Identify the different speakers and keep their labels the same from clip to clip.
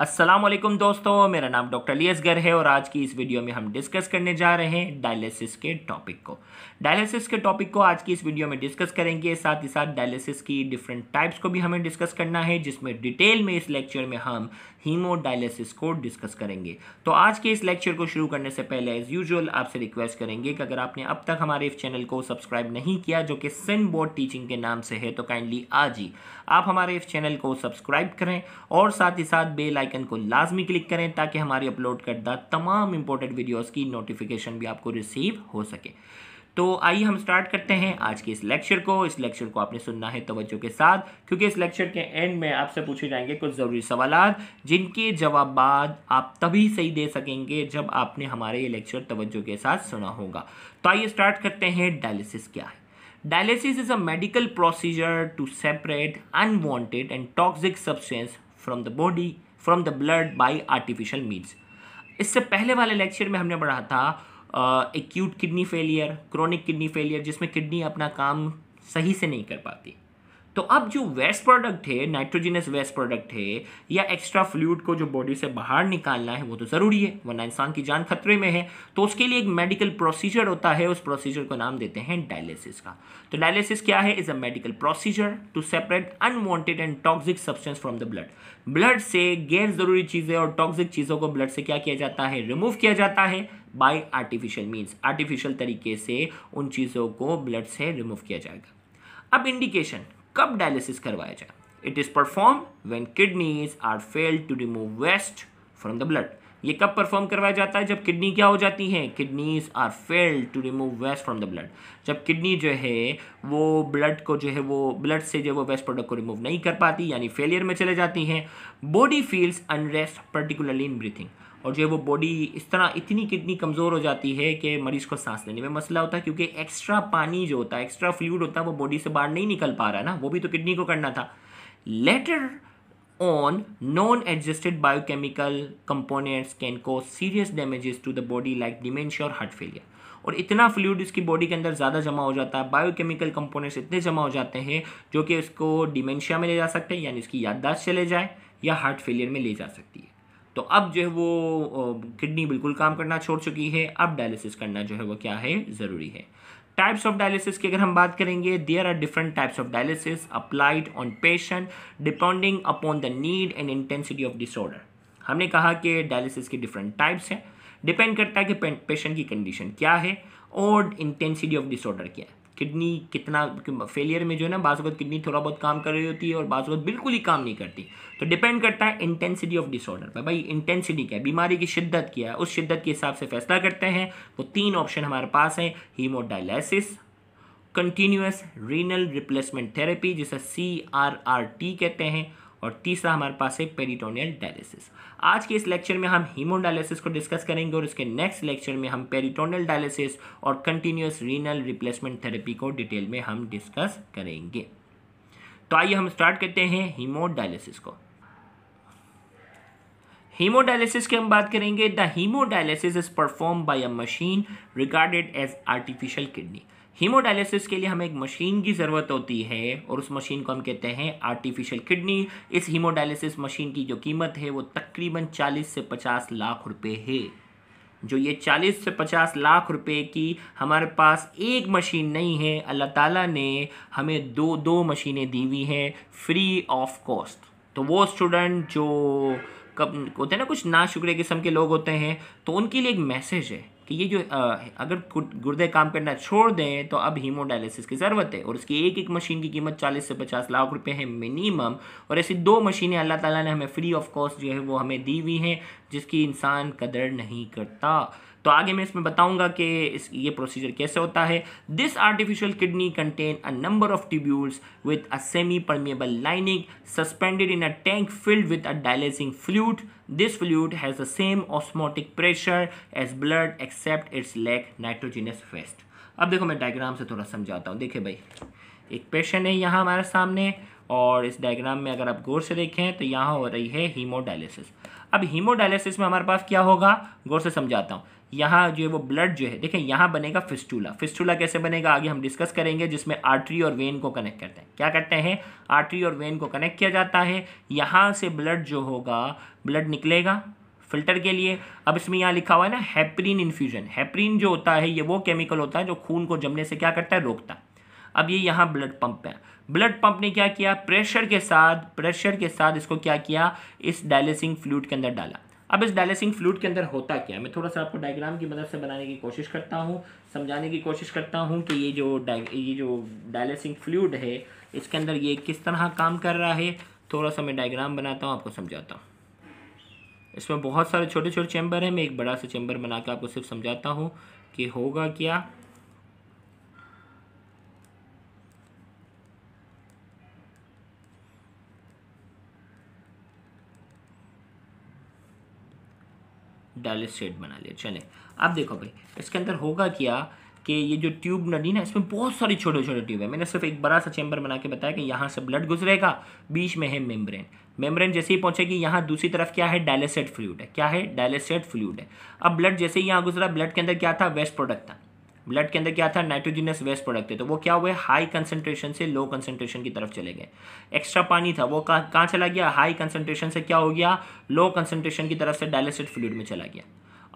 Speaker 1: असलम दोस्तों मेरा नाम डॉक्टर लियस गर है और आज की इस वीडियो में हम डिस्कस करने जा रहे हैं डायलिसिस के टॉपिक को डायलिसिस के टॉपिक को आज की इस वीडियो में डिस्कस करेंगे साथ ही साथ डायलिसिस की डिफरेंट टाइप्स को भी हमें डिस्कस करना है जिसमें डिटेल में इस लेक्चर में हम हीमोडायलिसिस को डिस्कस करेंगे तो आज के इस लेक्चर को शुरू करने से पहले एज यूजुअल आपसे रिक्वेस्ट करेंगे कि अगर आपने अब तक हमारे इस चैनल को सब्सक्राइब नहीं किया जो कि सिन बोर्ड टीचिंग के नाम से है तो काइंडली आज ही आप हमारे इस चैनल को सब्सक्राइब करें और साथ ही साथ बेल आइकन को लाजमी क्लिक करें ताकि हमारी अपलोड करदा तमाम इंपॉर्टेंट वीडियोज़ की नोटिफिकेशन भी आपको रिसीव हो सके तो आइए हम स्टार्ट करते हैं आज के इस लेक्चर को इस लेक्चर को आपने सुनना है तवज्जो के साथ क्योंकि इस लेक्चर के एंड में आपसे पूछे जाएंगे कुछ ज़रूरी सवाल जिनके जवाब बाद आप तभी सही दे सकेंगे जब आपने हमारे ये लेक्चर तवज्जो के साथ सुना होगा तो आइए स्टार्ट करते हैं डायलिसिस क्या है dialysis is a medical procedure to separate unwanted and toxic substance from the body from the blood by artificial means इससे पहले वाले लेक्चर में हमने पढ़ा था acute kidney failure chronic kidney failure जिसमें किडनी अपना काम सही से नहीं कर पाती तो अब जो वेस्ट प्रोडक्ट है नाइट्रोजिनस वेस्ट प्रोडक्ट है या एक्स्ट्रा फ्लूड को जो बॉडी से बाहर निकालना है वो तो ज़रूरी है वरना इंसान की जान खतरे में है तो उसके लिए एक मेडिकल प्रोसीजर होता है उस प्रोसीजर को नाम देते हैं डायलिसिस का तो डायलिसिस क्या है is a medical procedure to separate unwanted and toxic substance from the blood blood से गैर ज़रूरी चीज़ें और टॉक्सिक चीज़ों को ब्लड से क्या किया जाता है रिमूव किया जाता है बाय आर्टिफिशियल मीन्स आर्टिफिशियल तरीके से उन चीज़ों को ब्लड से रिमूव किया जाएगा अब इंडिकेशन कब डायलिसिस करवाया जाए it is perform when kidneys are failed to remove waste from the blood ये कब परफॉर्म करवाया जाता है जब किडनी क्या हो जाती है kidneys are failed to remove waste from the blood जब किडनी जो है वो ब्लड को जो है वो ब्लड से जो है वो वेस्ट प्रोडक्ट को रिमूव नहीं कर पाती यानी फेलियर में चले जाती हैं body feels unrest particularly in breathing और जो है वो बॉडी इस तरह इतनी किडनी कमज़ोर हो जाती है कि मरीज़ को सांस लेने में मसला होता है क्योंकि एक्स्ट्रा पानी जो होता है एक्स्ट्रा फ्लूड होता है वो बॉडी से बाहर नहीं निकल पा रहा है ना वो भी तो किडनी को करना था later on non adjusted biochemical components can cause serious damage to the body like dementia और हार्ट फेलियर और इतना फ्लूड इसकी बॉडी के अंदर ज़्यादा जमा हो जाता है बायोकेमिकल कंपोनेंट्स इतने जमा हो जाते हैं जो कि इसको डिमेंशिया में ले जा सकते हैं यानी इसकी याददाश्त चले जाए या हार्ट फेलियर में ले जा सकती है तो अब जो है वो किडनी बिल्कुल काम करना छोड़ चुकी है अब डायलिसिस करना जो है वो क्या है ज़रूरी है टाइप्स ऑफ डायलिसिस की अगर हम बात करेंगे there are different types of dialysis applied on patient depending upon the need and intensity of disorder हमने कहा कि डायलिसिस के डिफरेंट टाइप्स हैं डिपेंड करता है कि पेशेंट की कंडीशन क्या है और इंटेंसिटी ऑफ डिसऑर्डर क्या है किडनी कितना फेलियर में जो है ना बाजूगत किडनी थोड़ा बहुत काम कर रही होती है और बाजूगत बिल्कुल ही काम नहीं करती तो डिपेंड करता है इंटेंसिटी ऑफ डिसऑर्डर पर भाई इंटेंसिटी क्या है बीमारी की शिद्दत क्या है उस शिद्दत के हिसाब से फैसला करते हैं वो तीन ऑप्शन हमारे पास हैं hemodialysis continuous renal replacement therapy जिसे सी आर आर टी कहते हैं और तीसरा हमारे पास है पेरिटोनियल डायलिसिस आज के इस लेक्चर में हम हीमोडायलिसिस को डिस्कस करेंगे और इसके नेक्स्ट लेक्चर में हम पेरिटोनियल डायलिसिस और कंटिन्यूस रीनल रिप्लेसमेंट थेरेपी को डिटेल में हम डिस्कस करेंगे तो आइए हम स्टार्ट करते हैं हीमोडायलिसिस को हीमोडायलिसिस की हम बात करेंगे the hemodialysis is perform by a machine regarded as artificial kidney hemodialysis के लिए हमें एक मशीन की ज़रूरत होती है और उस मशीन को हम कहते हैं आर्टिफिशियल किडनी इस हीमोडायलिसिस मशीन की जो कीमत है वो तकरीबन चालीस से पचास लाख रुपये है जो ये चालीस से पचास लाख रुपए की हमारे पास एक मशीन नहीं है अल्लाह ताला ने हमें दो दो मशीनें दी हुई हैं फ्री ऑफ कॉस्ट तो वो स्टूडेंट जो कब होते हैं ना कुछ ना शुक्र किस्म के लोग होते हैं तो उनके लिए एक मैसेज है कि ये जो अगर गुर्दे काम करना छोड़ दें तो अब हीमोडायलिसिस की ज़रूरत है और उसकी एक एक मशीन की कीमत चालीस से पचास लाख रुपये है मिनिमम और ऐसी दो मशीनें अल्लाह ताला ने हमें फ्री ऑफ कॉस्ट जो है वो हमें दी हुई हैं जिसकी इंसान कदर नहीं करता तो आगे मैं इसमें बताऊंगा कि इस ये प्रोसीजर कैसे होता है this artificial kidney contain a number of tubules with a semi permeable lining suspended in a tank filled with a dialysing fluid this fluid has the same osmotic pressure as blood except its lack nitrogenous waste अब देखो मैं diagram से थोड़ा समझाता हूँ देखिए भाई एक पेशेंट है यहाँ हमारे सामने और इस डायग्राम में अगर आप गौर से देखें तो यहाँ हो रही है हीमोडायलिसिस अब हीमोडायलिसिस में हमारे पास क्या होगा गौर से समझाता हूँ यहाँ जो है वो ब्लड जो है देखें यहाँ बनेगा फिस्टूला फिस्टूला कैसे बनेगा आगे हम डिस्कस करेंगे जिसमें आर्टरी और वेन को कनेक्ट करते हैं क्या करते हैं आर्टरी और वेन को कनेक्ट किया जाता है यहाँ से ब्लड जो होगा ब्लड निकलेगा फिल्टर के लिए अब इसमें यहाँ लिखा हुआ है ना हैप्रीन इन्फ्यूजन हैप्रीन जो होता है ये वो केमिकल होता है जो खून को जमने से क्या करता है रोकता है अब ये यहाँ ब्लड पंप है ब्लड पंप ने क्या किया प्रेशर के साथ प्रेशर के साथ इसको क्या किया इस डायलिसिंग फ्लूड के अंदर डाला अब इस डायलिसिंग फ्लूड के अंदर होता क्या मैं थोड़ा सा आपको डायग्राम की मदद से बनाने की कोशिश करता हूँ समझाने की कोशिश करता हूँ कि ये जो ये जो डायलिसिंग फ्लूड है इसके अंदर ये किस तरह काम कर रहा है थोड़ा सा मैं डायग्राम बनाता हूँ आपको समझाता हूँ इसमें बहुत सारे छोटे छोटे चैम्बर हैं मैं एक बड़ा सा चैम्बर बना आपको सिर्फ समझाता हूँ कि होगा क्या स्टेट बना लिया चले अब देखो भाई इसके अंदर होगा क्या कि ये जो ट्यूब नदी ना इसमें बहुत सारी छोटे छोटे ट्यूब है मैंने सिर्फ एक बड़ा सा चैम्बर बना के बताया कि यहाँ से ब्लड गुजरेगा बीच में है मेम्ब्रेन मेम्ब्रेन जैसे ही पहुंचेगी यहाँ दूसरी तरफ क्या है डायलेसेड फ्लूड है क्या है डायलेसेड फ्लूड है अब ब्लड जैसे ही यहाँ गुजरा ब्लड के अंदर क्या था वेस्ट प्रोडक्ट था ब्लड के अंदर क्या था नाइट्रोजीनियस वेस्ट प्रोडक्ट थे तो वो क्या हुए हाई कंसनट्रेशन से लो कंसनट्रेशन की तरफ चले गए एक्स्ट्रा पानी था वो कहाँ चला गया हाई कंसनट्रेशन से क्या हो गया लो कंसनट्रेशन की तरफ से डायलिसिड फ्लूड में चला गया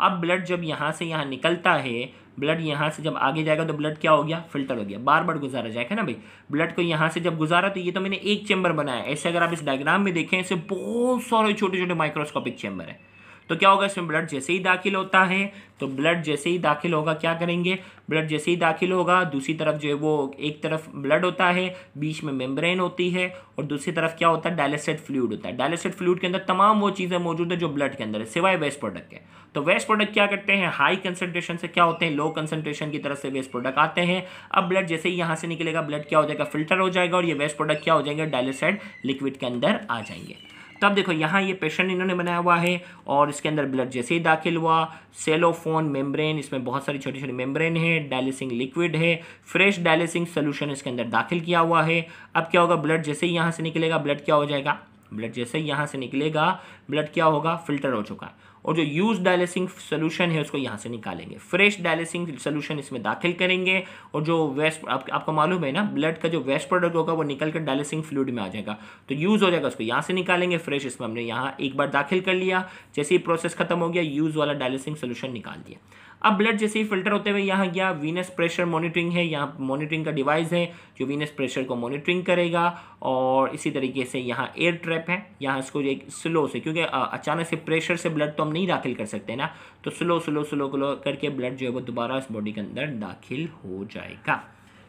Speaker 1: अब ब्लड जब यहाँ से यहाँ निकलता है ब्लड यहाँ से जब आगे जाएगा तो ब्लड क्या हो गया फिल्टर हो गया बार बार गुजारा जाएगा ना भाई ब्लड को यहाँ से जब गुजारा तो ये तो मैंने एक चैम्बर बनाया ऐसे अगर आप इस डायग्राम में देखें ऐसे बहुत सारे छोटे छोटे माइक्रोस्कोपिक चैम्बर है तो क्या होगा इसमें ब्लड जैसे ही दाखिल होता है तो ब्लड जैसे ही दाखिल होगा क्या करेंगे ब्लड जैसे ही दाखिल होगा दूसरी तरफ जो है वो एक तरफ ब्लड होता है बीच में मेम्ब्रेन होती है और दूसरी तरफ क्या होता है डायलेसेट फ्लूड होता है डायलेसेट फ्लूड के अंदर तमाम वो चीज़ें मौजूद है जो ब्लड के अंदर है सिवाय वेस्ट प्रोडक्ट के तो वेस्ट प्रोडक्ट क्या करते हैं हाई कंसनट्रेशन से क्या होते हैं लो कंसनट्रेशन की तरफ से वेस्ट प्रोडक्ट आते हैं अब ब्लड जैसे ही यहाँ से निकलेगा ब्लड क्या हो जाएगा फिल्टर हो जाएगा और ये वेस्ट प्रोडक्ट क्या हो जाएंगे डायलिसेट लिक्विड के अंदर आ जाएंगे तब देखो यहाँ ये पेशेंट इन्होंने बनाया हुआ है और इसके अंदर ब्लड जैसे ही दाखिल हुआ सेलोफोन मेम्ब्रेन इसमें बहुत सारी छोटी छोटी मेम्ब्रेन है डायलिसिंग लिक्विड है फ्रेश डायलिसिंग सोल्यूशन इसके अंदर दाखिल किया हुआ है अब क्या होगा ब्लड जैसे ही यहाँ से निकलेगा ब्लड क्या हो जाएगा ब्लड जैसे ही यहाँ से निकलेगा ब्लड क्या होगा फिल्टर हो चुका है और जो यूज डायलिसिंग सोल्यूशन है उसको यहाँ से निकालेंगे फ्रेश डायलिसिंग सोल्यूशन इसमें दाखिल करेंगे और जो वेस्ट आप, आपको मालूम है ना ब्लड का जो वेस्ट प्रोडक्ट होगा वो निकल कर डायलिसिंग फ्लूड में आ जाएगा तो यूज़ हो जाएगा उसको यहाँ से निकालेंगे फ्रेश इसमें हमने यहाँ एक बार दाखिल कर लिया जैसे ही प्रोसेस खत्म हो गया यूज़ वाला डायलिसिंग सोल्यूशन निकाल दिया अब ब्लड जैसे ही फिल्टर होते हुए यहाँ गया वीनस प्रेशर मॉनिटरिंग है यहाँ मॉनिटरिंग का डिवाइस है जो वीनस प्रेशर को मॉनिटरिंग करेगा और इसी तरीके से यहाँ एयर ट्रैप है यहाँ इसको एक स्लो से क्योंकि अचानक से प्रेशर से ब्लड तो हम नहीं दाखिल कर सकते ना तो स्लो स्लो स्लो स्लो करके ब्लड जो है वो दोबारा इस बॉडी के अंदर दाखिल हो जाएगा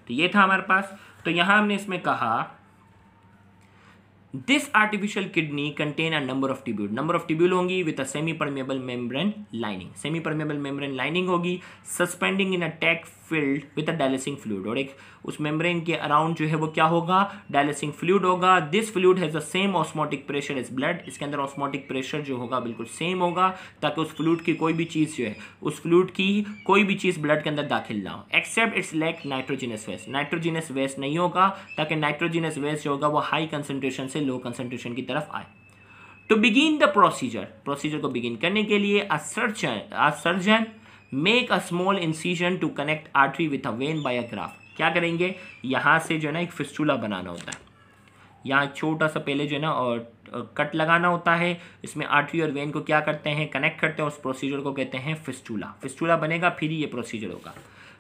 Speaker 1: तो ये था हमारे पास तो यहाँ हमने इसमें कहा This artificial kidney contain a number of tubules. number of tubule होंगी with a semi permeable membrane lining semi permeable membrane lining होगी suspending in a tack filled with a dialysing fluid और एक उस मेम्ब्रेन के around जो है वो क्या होगा डायलिसिंग फ्लूड होगा this fluid has the same osmotic pressure is blood इसके अंदर ऑस्मोटिक प्रेशर जो होगा बिल्कुल सेम होगा ताकि उस फ्लूड की कोई भी चीज़ जो है उस फ्लूड की कोई भी चीज़ ब्लड के अंदर दाखिल ना हो except its lack nitrogenous waste nitrogenous waste नहीं होगा ताकि नाइट्रोजिनस वेस्ट जो होगा वो हाई कंसनट्रेशन से लो कंसनट्रेशन की तरफ आए to begin the procedure procedure को बिगिन करने के लिए a surgeon make a small incision to connect artery with a vein by a graft क्या करेंगे यहाँ से जो है ना एक फिस्टूला बनाना होता है यहाँ छोटा सा पहले जो है ना और कट लगाना होता है इसमें आर्टरी और वेन को क्या करते हैं कनेक्ट करते हैं उस प्रोसीजर को कहते हैं फिस्टूला फिस्टूला बनेगा फिर ही ये प्रोसीजर होगा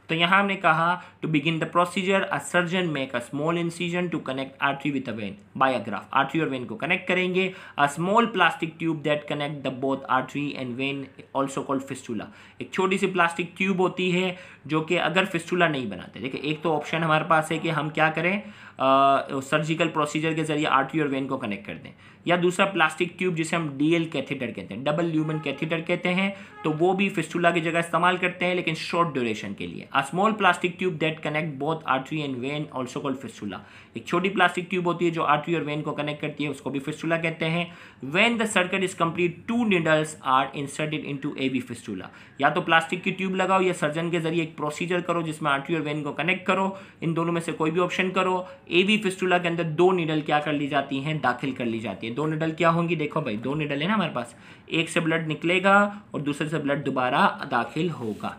Speaker 1: तो यहाँ हमने कहा to begin the procedure a surgeon make a small incision to connect artery with a vein by a graft artery और वेन को कनेक्ट करेंगे a small plastic tube that connect the both artery and vein also called fistula एक छोटी सी plastic tube होती है जो कि अगर फिस्टूला नहीं बनाते देखिए एक तो ऑप्शन हमारे पास है कि हम क्या करें सर्जिकल सर्जिकल प्रोसीजर के जरिए आर्टरी और वेन को कनेक्ट कर दें या दूसरा प्लास्टिक ट्यूब जिसे हम डीएल कैथेटर कहते हैं डबल ल्यूमन कैथेटर कहते हैं तो वो भी फिस्टूला की जगह इस्तेमाल करते हैं लेकिन शॉर्ट ड्यूरेशन के लिए a small plastic tube that connect both artery and vein also called fistula एक छोटी प्लास्टिक ट्यूब होती है जो आर्टरी और वेन को कनेक्ट करती है उसको भी फिस्टुला कहते हैं when the circuit is complete two needles are inserted into A B fistula या तो प्लास्टिक की ट्यूब लगाओ या सर्जन के जरिए एक प्रोसीजर करो जिसमें आर्टरी और वेन को कनेक्ट करो इन दोनों में से कोई भी ऑप्शन करो ए बी फिस्टुला के अंदर दो निडल क्या कर ली जाती हैं दाखिल कर ली जाती है दो निडल क्या होंगी देखो भाई दो निडल है ना हमारे पास एक से ब्लड निकलेगा और दूसरे से ब्लड दोबारा दाखिल होगा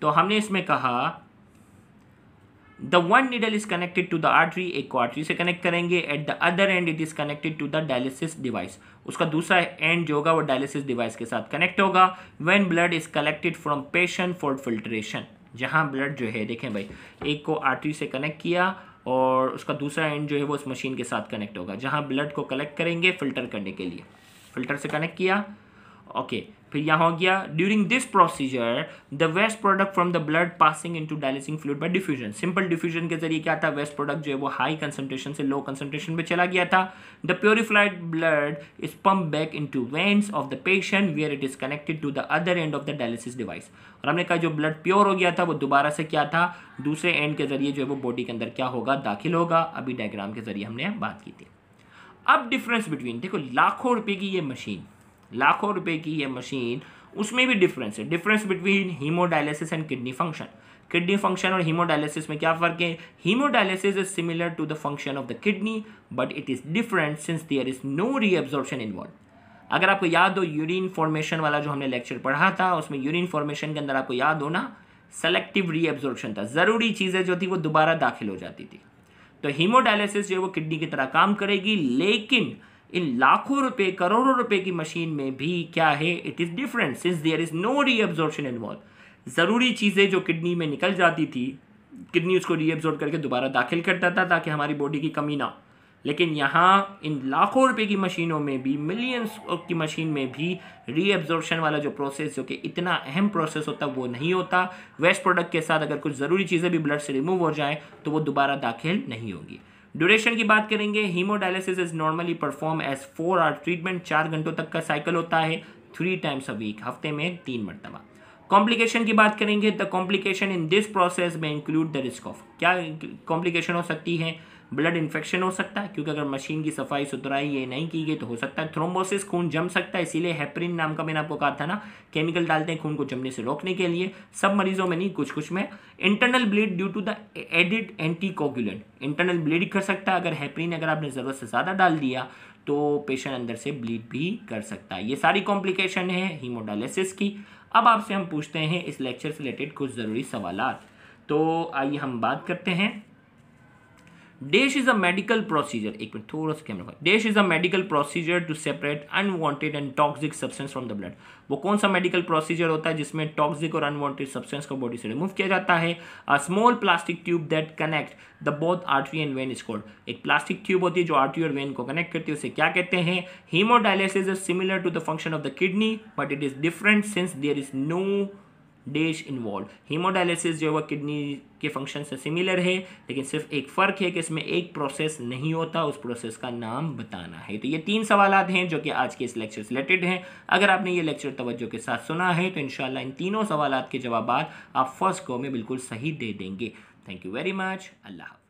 Speaker 1: तो हमने इसमें कहा the one needle is connected to the artery एक को आर्टरी से कनेक्ट करेंगे at the other end it is connected to the dialysis device उसका दूसरा एंड जो होगा वो डायलिसिस डिवाइस के साथ कनेक्ट होगा when blood is collected from patient for filtration जहां ब्लड जो है देखें भाई एक को आर्टरी से कनेक्ट किया और उसका दूसरा एंड जो है वो उस मशीन के साथ कनेक्ट होगा जहां ब्लड को कलेक्ट करेंगे फिल्टर करने के लिए फिल्टर से कनेक्ट किया ओके फिर यहाँ हो गया during this procedure the waste product from the blood passing into dialysing fluid by diffusion simple diffusion के जरिए क्या था वेस्ट प्रोडक्ट जो है वो हाई कंसंट्रेशन से लो कंसंट्रेशन पे चला गया था the purified blood is pump back into veins of the patient where it is connected to the other end of the dialysis device और हमने कहा जो ब्लड प्योर हो गया था वो दोबारा से क्या था दूसरे एंड के जरिए जो है वो बॉडी के अंदर क्या होगा दाखिल होगा अभी डायग्राम के जरिए हमने बात की थी अब डिफरेंस बिटवीन देखो लाखों रुपए की ये मशीन लाखों रुपए की ये मशीन उसमें भी डिफरेंस है difference between hemodialysis and kidney function kidney function और हीमोडायलिसिस में क्या फ़र्क है hemodialysis is similar to the function of the kidney but it is different since there is no reabsorption involve अगर आपको याद हो यूरिन फॉर्मेशन वाला जो हमने लेक्चर पढ़ा था उसमें यूरिन फॉर्मेशन के अंदर आपको याद हो ना सेलेक्टिव रीअब्जॉर्प्शन था ज़रूरी चीज़ें जो थी वो दोबारा दाखिल हो जाती थी तो हीमोडायलिसिस जो है वो किडनी की तरह काम करेगी लेकिन इन लाखों रुपए करोड़ों रुपए की मशीन में भी क्या है it is different since there is no reabsorption involve ज़रूरी चीज़ें जो किडनी में निकल जाती थी किडनी उसको रीअब्जॉर्ब करके दोबारा दाखिल करता था ताकि हमारी बॉडी की कमी ना हो लेकिन यहाँ इन लाखों रुपए की मशीनों में भी मिलियंस की मशीन में भी रीअब्जॉर्बशन वाला जो प्रोसेस जो कि इतना अहम प्रोसेस होता है वो नहीं होता वेस्ट प्रोडक्ट के साथ अगर कुछ ज़रूरी चीज़ें भी ब्लड से रिमूव हो जाएँ तो वो दोबारा दाखिल नहीं होगी ड्यूरेशन की बात करेंगे hemodialysis is normally perform as four hour treatment चार घंटों तक का साइकिल होता है थ्री टाइम्स अ वीक हफ्ते में तीन मरतबा कॉम्प्लिकेशन की बात करेंगे the complication in this process में इंक्लूड द रिस्क ऑफ क्या कॉम्प्लिकेशन हो सकती है ब्लड इन्फेक्शन हो सकता है क्योंकि अगर मशीन की सफाई सुथराई ये नहीं की गई तो हो सकता है थ्रोम्बोसिस खून जम सकता है इसीलिए हैप्रिन नाम का मैंने आपको कहा था ना केमिकल डालते हैं खून को जमने से रोकने के लिए सब मरीजों में नहीं कुछ कुछ में internal bleed due to the added anticoagulant internal bleed कर सकता है अगर हैप्रिन अगर आपने ज़रूरत से ज़्यादा डाल दिया तो पेशेंट अंदर से ब्लीड भी कर सकता है ये सारी कॉम्प्लिकेशन है हीमोडायलिसिस की अब आपसे हम पूछते हैं इस लेक्चर से रिलेटेड कुछ ज़रूरी सवाल तो आइए हम बात करते हैं dash is a medical procedure एक मिनट थोड़ा सा camera dash is a medical procedure to separate unwanted and toxic substance from the blood वो कौन सा मेडिकल प्रोसीजर होता है जिसमें टॉक्सिक और अनवांटेड सब्सटेंस को बॉडी से रिमूव किया जाता है a small plastic tube that connect the both artery and vein scored एक प्लास्टिक ट्यूब होती है जो आर्टरी और वेन को कनेक्ट करती है उसे क्या कहते हैं hemodialysis is similar to the function of the kidney but it is different since there is no days involve hemodialysis जो है वह किडनी के फंक्शन से सिमिलर है लेकिन सिर्फ एक फ़र्क है कि इसमें एक प्रोसेस नहीं होता उस प्रोसेस का नाम बताना है तो ये तीन सवाल हैं जो कि आज के इस लेक्चर से रिलेटेड हैं अगर आपने ये लेक्चर तवज्जो के साथ सुना है तो इन इन तीनों सवाल के जवाब आप फर्स्ट को में बिल्कुल सही दे देंगे thank you very much Allah